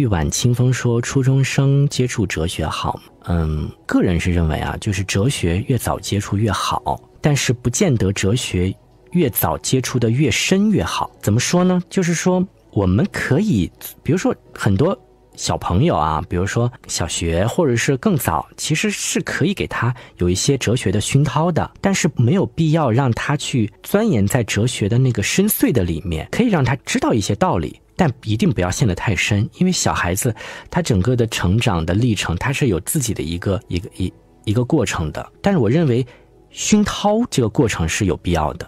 玉婉清风说：“初中生接触哲学好，嗯，个人是认为啊，就是哲学越早接触越好，但是不见得哲学越早接触的越深越好。怎么说呢？就是说，我们可以，比如说很多小朋友啊，比如说小学或者是更早，其实是可以给他有一些哲学的熏陶的，但是没有必要让他去钻研在哲学的那个深邃的里面，可以让他知道一些道理。”但一定不要陷得太深，因为小孩子他整个的成长的历程，他是有自己的一个一个一一个过程的。但是我认为，熏陶这个过程是有必要的。